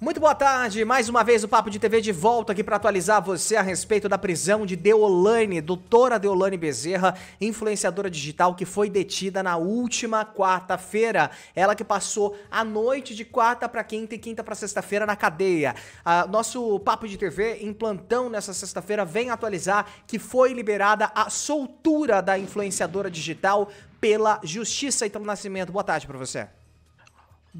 Muito boa tarde, mais uma vez o Papo de TV de volta aqui para atualizar você a respeito da prisão de Deolane, doutora Deolane Bezerra, influenciadora digital que foi detida na última quarta-feira. Ela que passou a noite de quarta para quinta e quinta para sexta-feira na cadeia. Ah, nosso Papo de TV em plantão nessa sexta-feira vem atualizar que foi liberada a soltura da influenciadora digital pela Justiça. Então, Nascimento, boa tarde para você.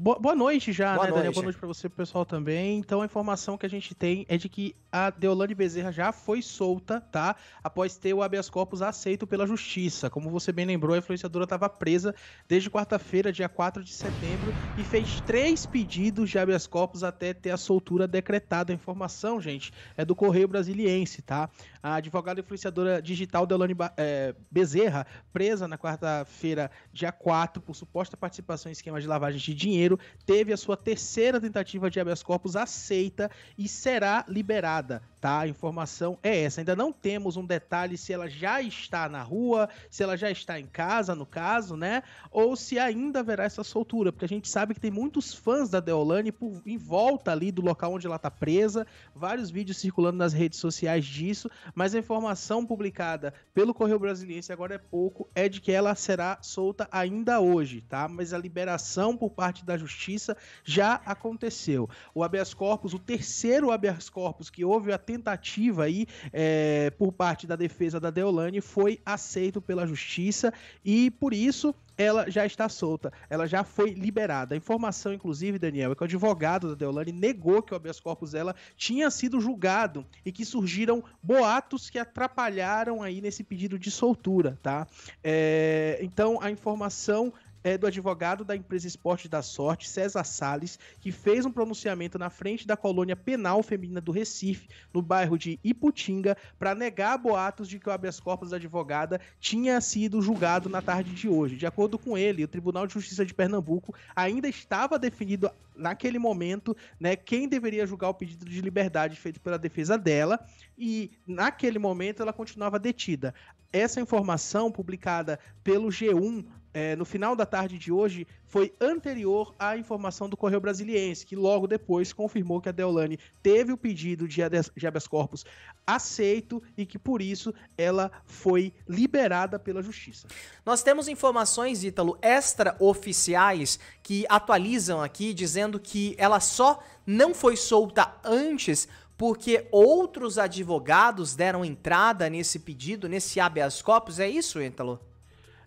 Boa, noite já, boa né, noite. Daniel? Boa noite pra você, pessoal também. Então, a informação que a gente tem é de que a Deolane Bezerra já foi solta, tá? Após ter o habeas corpus aceito pela justiça. Como você bem lembrou, a influenciadora estava presa desde quarta-feira, dia 4 de setembro, e fez três pedidos de habeas corpus até ter a soltura decretada. A informação, gente, é do Correio Brasiliense, tá? A advogada influenciadora digital Deolane é, Bezerra, presa na quarta-feira, dia 4, por suposta participação em esquema de lavagem de dinheiro teve a sua terceira tentativa de habeas corpus aceita e será liberada Tá? A informação é essa. Ainda não temos um detalhe se ela já está na rua, se ela já está em casa, no caso, né? Ou se ainda haverá essa soltura, porque a gente sabe que tem muitos fãs da Deolane por, em volta ali do local onde ela está presa, vários vídeos circulando nas redes sociais disso, mas a informação publicada pelo Correio Brasiliense agora é pouco, é de que ela será solta ainda hoje, tá? Mas a liberação por parte da justiça já aconteceu. O habeas corpus, o terceiro habeas corpus que houve até tentativa aí é, por parte da defesa da Deolane foi aceito pela justiça e por isso ela já está solta, ela já foi liberada. A informação, inclusive, Daniel, é que o advogado da Deolane negou que o habeas corpus dela tinha sido julgado e que surgiram boatos que atrapalharam aí nesse pedido de soltura, tá? É, então, a informação é, do advogado da empresa Esporte da Sorte, César Sales, que fez um pronunciamento na frente da colônia penal feminina do Recife, no bairro de Iputinga, para negar boatos de que o habeas corpus da advogada tinha sido julgado na tarde de hoje. De acordo com ele, o Tribunal de Justiça de Pernambuco ainda estava definido naquele momento, né, quem deveria julgar o pedido de liberdade feito pela defesa dela, e naquele momento ela continuava detida. Essa informação publicada pelo G1 é, no final da tarde de hoje foi anterior à informação do Correio Brasiliense, que logo depois confirmou que a Deolane teve o pedido de habeas corpus aceito e que por isso ela foi liberada pela justiça. Nós temos informações, Ítalo, extraoficiais que atualizam aqui dizendo que ela só não foi solta antes porque outros advogados deram entrada nesse pedido, nesse habeas corpus. É isso, Ítalo?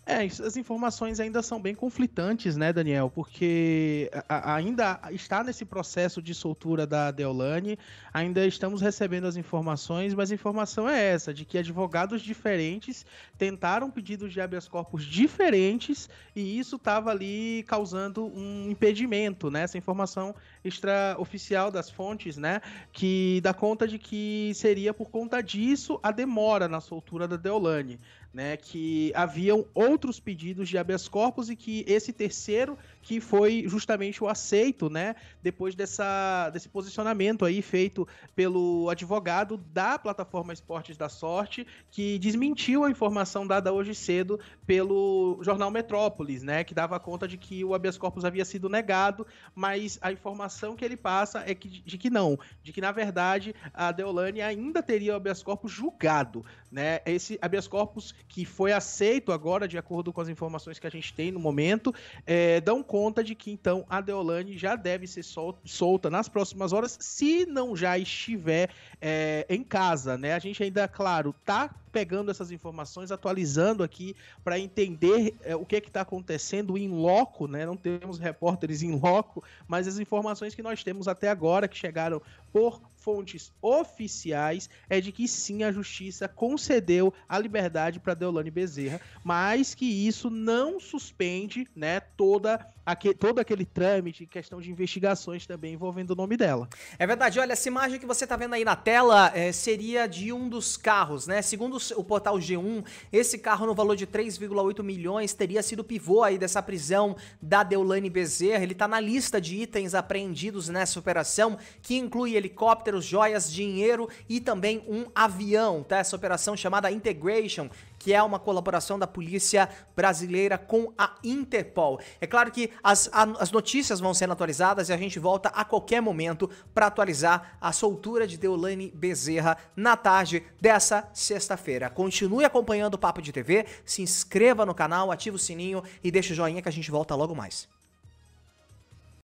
É, as informações ainda são bem conflitantes, né, Daniel? Porque ainda está nesse processo de soltura da Deolane, ainda estamos recebendo as informações, mas a informação é essa, de que advogados diferentes tentaram pedidos de habeas corpus diferentes e isso estava ali causando um impedimento, né? Essa informação extraoficial das fontes, né, que dá conta de que seria por conta disso a demora na soltura da Deolane né, que haviam outros pedidos de habeas corpus e que esse terceiro que foi justamente o aceito, né, depois dessa, desse posicionamento aí feito pelo advogado da plataforma Esportes da Sorte, que desmentiu a informação dada hoje cedo pelo jornal Metrópolis, né, que dava conta de que o habeas corpus havia sido negado, mas a informação que ele passa é que, de que não, de que na verdade a Deolane ainda teria o habeas corpus julgado, né, esse habeas corpus que foi aceito agora, de acordo com as informações que a gente tem no momento, é, dão conta de que então a Deolane já deve ser sol solta nas próximas horas, se não já estiver é, em casa, né? A gente ainda, claro, tá pegando essas informações, atualizando aqui para entender é, o que é está acontecendo em loco, né? Não temos repórteres em loco, mas as informações que nós temos até agora, que chegaram por fontes oficiais, é de que sim, a justiça concedeu a liberdade para para Deolane Bezerra, mas que isso não suspende, né, toda aquele, todo aquele trâmite, questão de investigações também envolvendo o nome dela. É verdade, olha, essa imagem que você está vendo aí na tela é, seria de um dos carros, né? Segundo o portal G1, esse carro no valor de 3,8 milhões teria sido pivô aí dessa prisão da Deolane Bezerra. Ele está na lista de itens apreendidos nessa operação, que inclui helicópteros, joias, dinheiro e também um avião, tá? Essa operação chamada Integration, que é uma colaboração da polícia brasileira com a Interpol. É claro que as, a, as notícias vão sendo atualizadas e a gente volta a qualquer momento para atualizar a soltura de Deolane Bezerra na tarde dessa sexta-feira. Continue acompanhando o Papo de TV, se inscreva no canal, ative o sininho e deixe o joinha que a gente volta logo mais.